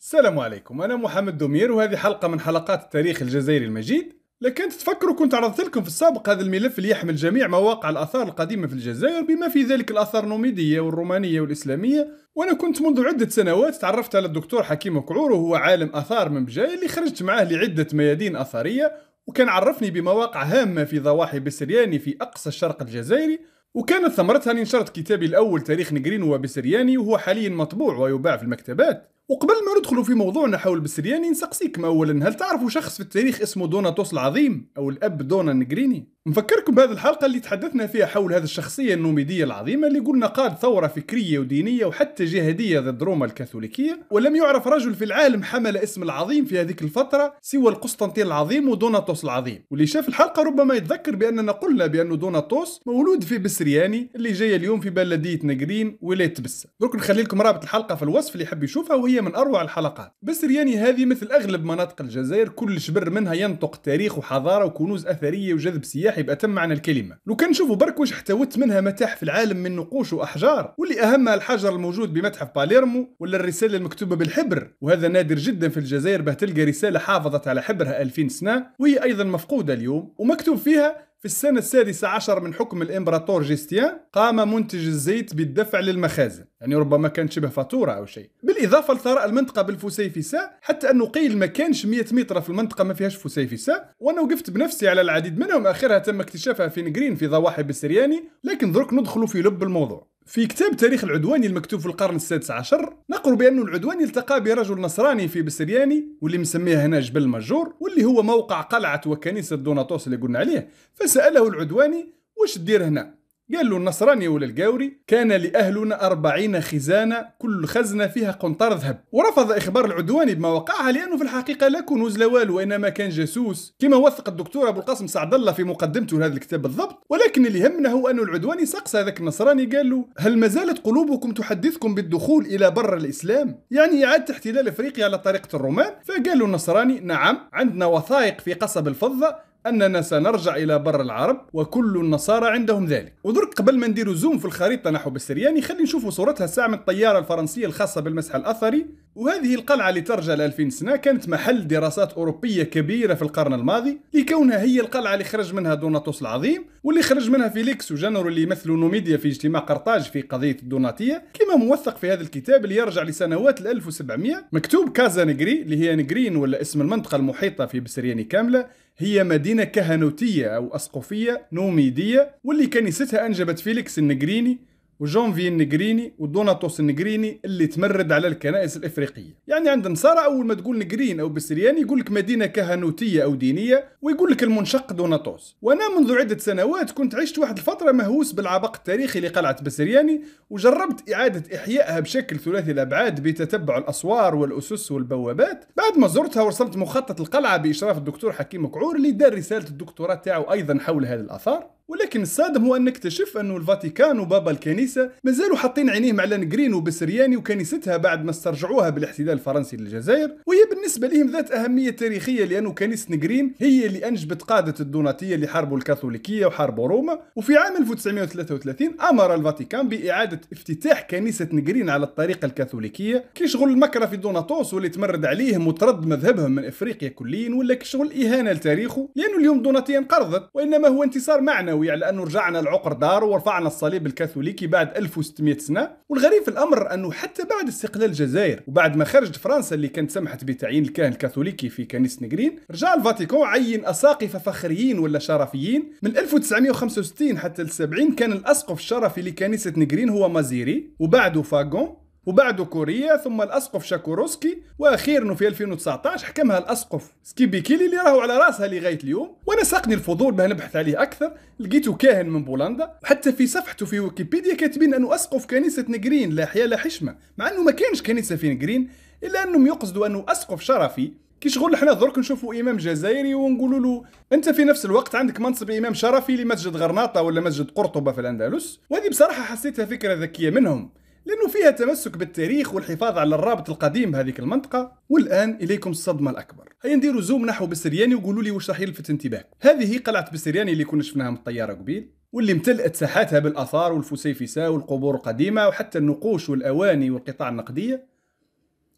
السلام عليكم أنا محمد دومير وهذه حلقة من حلقات التاريخ الجزائري المجيد لكن تتفكروا كنت عرضت لكم في السابق هذا الملف اللي يحمل جميع مواقع الآثار القديمة في الجزائر بما في ذلك الآثار النوميدية والرومانية والإسلامية وأنا كنت منذ عدة سنوات تعرفت على الدكتور حكيم كعور وهو عالم آثار من بجاية اللي خرجت معاه لعدة ميادين اثريه وكان عرفني بمواقع هامة في ضواحي بسرياني في أقصى الشرق الجزائري وكانت ثمرتها أني نشرت كتابي الأول تاريخ نجرين وبسرياني وهو حاليا مطبوع ويباع في المكتبات وقبل ما ندخلوا في موضوعنا حول بسرياني نسقسيكم اولا هل تعرفوا شخص في التاريخ اسمه دوناتوس العظيم او الاب دونا نجريني نفكركم بهذه الحلقه اللي تحدثنا فيها حول هذه الشخصيه النوميديه العظيمه اللي قلنا قاد ثوره فكريه ودينيه وحتى جهاديه ضد روما الكاثوليكيه ولم يعرف رجل في العالم حمل اسم العظيم في هذيك الفتره سوى القسطنطين العظيم ودوناتوس العظيم واللي شاف الحلقه ربما يتذكر باننا قلنا بان دوناتوس مولود في بسرياني اللي جايه اليوم في بلديه نجرين ولايه تبسه درك نخلي لكم رابط الحلقه في الوصف اللي يحب يشوفها وهي من اروع الحلقات بسرياني هذه مثل اغلب مناطق الجزائر كل شبر منها ينطق تاريخ وحضاره وكنوز اثريه وجذب سياحي باتم معنى الكلمه لو كان نشوفوا برك واش احتوت منها متاحف العالم من نقوش واحجار واللي اهمها الحجر الموجود بمتحف باليرمو ولا الرساله المكتوبه بالحبر وهذا نادر جدا في الجزائر به تلقى رساله حافظت على حبرها 2000 سنه وهي ايضا مفقوده اليوم ومكتوب فيها في السنة السادسة عشر من حكم الإمبراطور جيستيان قام منتج الزيت بالدفع للمخازن يعني ربما كانت شبه فاتورة أو شيء بالإضافة لثراء المنطقة بالفسيفساء حتى أنه قيل ما كانش 100 متر في المنطقة ما فيهاش فسيفساء وأنا وقفت بنفسي على العديد منهم آخرها تم اكتشافها في نجرين في ضواحي بسرياني لكن درك ندخلوا في لب الموضوع في كتاب تاريخ العدواني المكتوب في القرن السادس عشر نقر بأن العدواني التقى برجل نصراني في بسرياني واللي مسميه هنا جبل المجور واللي هو موقع قلعة وكنيسة دوناتوس اللي قلنا عليه فسأله العدواني واش دير هنا قال له النصراني ولا الجاوري كان لأهلنا أربعين خزانة كل خزنة فيها قنطار ذهب ورفض إخبار العدواني بما وقعها لأنه في الحقيقة لا كنوز لا والو وإنما كان جاسوس كما وثق الدكتور أبو القاسم سعد الله في مقدمته لهذا الكتاب بالضبط ولكن اللي يهمنا هو أن العدواني سقس هذاك النصراني قال له هل ما زالت قلوبكم تحدثكم بالدخول إلى بر الإسلام يعني إعادة احتلال أفريقيا على طريقة الرومان فقال له النصراني نعم عندنا وثائق في قصب الفضة اننا سنرجع الى بر العرب وكل النصارى عندهم ذلك ودرك قبل ما نديرو زوم في الخريطه نحو بسرياني خلينا نشوفوا صورتها الساعه من الطياره الفرنسيه الخاصه بالمسح الاثري وهذه القلعة اللي ترجع ل 2000 سنة كانت محل دراسات أوروبية كبيرة في القرن الماضي لكونها هي القلعة اللي خرج منها دوناتوس العظيم واللي خرج منها فيليكس وجنرو اللي يمثلوا نوميديا في اجتماع قرطاج في قضية الدوناتية كما موثق في هذا الكتاب اللي يرجع لسنوات ال 1700 مكتوب كازا نجري اللي هي نجرين ولا اسم المنطقة المحيطة في بسرياني كاملة هي مدينة كهنوتية أو أسقفية نوميدية واللي كنيستها أنجبت فيليكس النجريني وجونفي النجريني ودوناتوس النجريني اللي تمرد على الكنائس الافريقيه يعني عند النصارى اول ما تقول نجرين او بسريان يقول لك مدينه كهنوتيه او دينيه ويقول لك المنشق دوناتوس وانا منذ عده سنوات كنت عشت واحد الفتره مهووس بالعبق التاريخي لقلعه بسرياني وجربت اعاده احيائها بشكل ثلاثي الابعاد بتتبع الاسوار والاسس والبوابات بعد ما زرتها ورسمت مخطط القلعه باشراف الدكتور حكيم كعور اللي دار رساله الدكتوراه تاعو ايضا حول هذه الاثار ولكن الصادم هو أن نكتشف أنه الفاتيكان وبابا الكنيسة مازالوا حاطين عينيهم على نجرين وبسرياني وكنيستها بعد ما استرجعوها بالاحتلال الفرنسي للجزائر وهي بالنسبة لهم ذات أهمية تاريخية لأنه كنيسة نجرين هي اللي أنجبت قادة الدوناتية اللي حاربوا الكاثوليكية وحاربوا روما وفي عام 1933 أمر الفاتيكان بإعادة افتتاح كنيسة نجرين على الطريقة الكاثوليكية كي شغل المكرة في دوناتوس واللي تمرد عليهم وترد مذهبهم من إفريقيا كليا ولا كشغل إهانة لتاريخه لأنه اليوم دوناتيه انقرضت وإنما هو انتصار معنى الثانوي على انه رجعنا العقر دار ورفعنا الصليب الكاثوليكي بعد 1600 سنه والغريب في الامر انه حتى بعد استقلال الجزائر وبعد ما خرجت فرنسا اللي كانت سمحت بتعيين الكاهن الكاثوليكي في كنيسه نجرين رجع الفاتيكان عين اساقفه فخريين ولا شرفيين من 1965 حتى 70 كان الاسقف الشرفي لكنيسه نجرين هو مازيري وبعده فاغون وبعده كوريا ثم الاسقف شاكوروسكي واخيرا في 2019 حكمها الاسقف سكيبي كيلي اللي راهو على راسها لغايه اليوم وانا ساقني الفضول باه نبحث عليه اكثر لقيته كاهن من بولندا وحتى في صفحته في ويكيبيديا كاتبين انه اسقف كنيسه نجرين لا حيا لا حشمه مع انه ما كانش كنيسه في نجرين الا انهم يقصدوا انه اسقف شرفي كي شغل حنا درك نشوفوا امام جزائري ونقولوا له انت في نفس الوقت عندك منصب امام شرفي لمسجد غرناطه ولا مسجد قرطبه في الاندلس وهذه بصراحه حسيتها فكره ذكيه منهم لأنه فيها تمسك بالتاريخ والحفاظ على الرابط القديم بهذيك المنطقة والآن إليكم الصدمة الأكبر هيا نديروا زوم نحو بسرياني وقولوا لي واش راح يلفت انتباهكم هذه قلعة بسرياني اللي كنا شفناها من الطيارة قبيل واللي امتلأت ساحاتها بالآثار والفسيفساء والقبور القديمة وحتى النقوش والأواني والقطع النقدية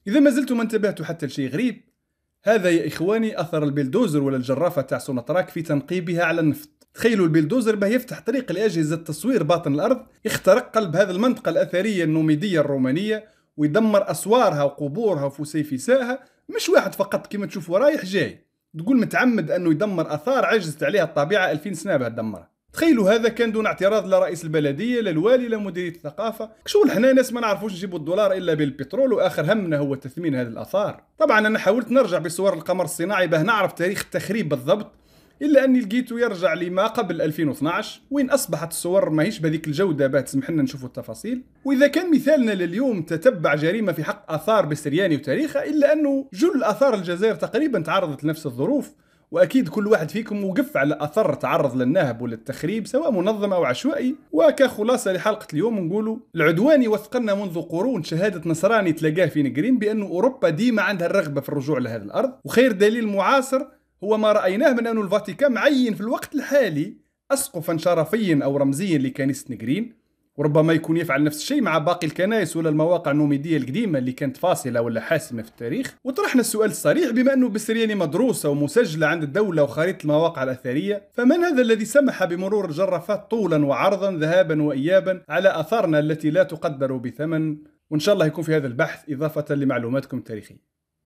إذا ما زلتم ما انتبهتوا حتى لشيء غريب هذا يا إخواني أثر البلدوزر ولا الجرافة تاع سونطراك في تنقيبها على النفط تخيلوا البلدوزر باه يفتح طريق لأجهزة تصوير باطن الأرض يخترق قلب هذه المنطقة الأثرية النوميدية الرومانية ويدمر أسوارها وقبورها وفسيفسائها مش واحد فقط كما تشوفوا رايح جاي تقول متعمد أنه يدمر أثار عجزت عليها الطبيعة 2000 سنة باه تدمرها تخيلوا هذا كان دون اعتراض لا رئيس البلديه لا الوالي لا مديريه الثقافه شغل حنا ناس ما نعرفوش نجيبوا الدولار الا بالبترول واخر همنا هو تثمين هذه الاثار طبعا انا حاولت نرجع بصور القمر الصناعي باه نعرف تاريخ التخريب بالضبط الا اني لقيته يرجع لما قبل 2012 وين اصبحت الصور ماهيش بهذيك الجوده باه تسمح لنا نشوفوا التفاصيل واذا كان مثالنا لليوم تتبع جريمه في حق اثار بسرياني وتاريخه الا انه جل اثار الجزائر تقريبا تعرضت لنفس الظروف واكيد كل واحد فيكم وقف على اثر تعرض للنهب وللتخريب سواء منظم او عشوائي وكخلاصه لحلقه اليوم نقولوا العدواني وثقلنا منذ قرون شهاده نصراني تلقاه في نجرين بانه اوروبا ديما عندها الرغبه في الرجوع لهذه الارض وخير دليل معاصر هو ما رأيناه من أن الفاتيكان معين في الوقت الحالي أسقفا شرفيا أو رمزيا لكنيسة نجرين وربما يكون يفعل نفس الشيء مع باقي الكنائس ولا المواقع النوميدية القديمة اللي كانت فاصلة ولا حاسمة في التاريخ وطرحنا السؤال الصريح بما أنه بسرياني مدروسة ومسجلة عند الدولة وخريطة المواقع الأثرية فمن هذا الذي سمح بمرور الجرافات طولا وعرضا ذهابا وإيابا على أثارنا التي لا تقدر بثمن وإن شاء الله يكون في هذا البحث إضافة لمعلوماتكم التاريخية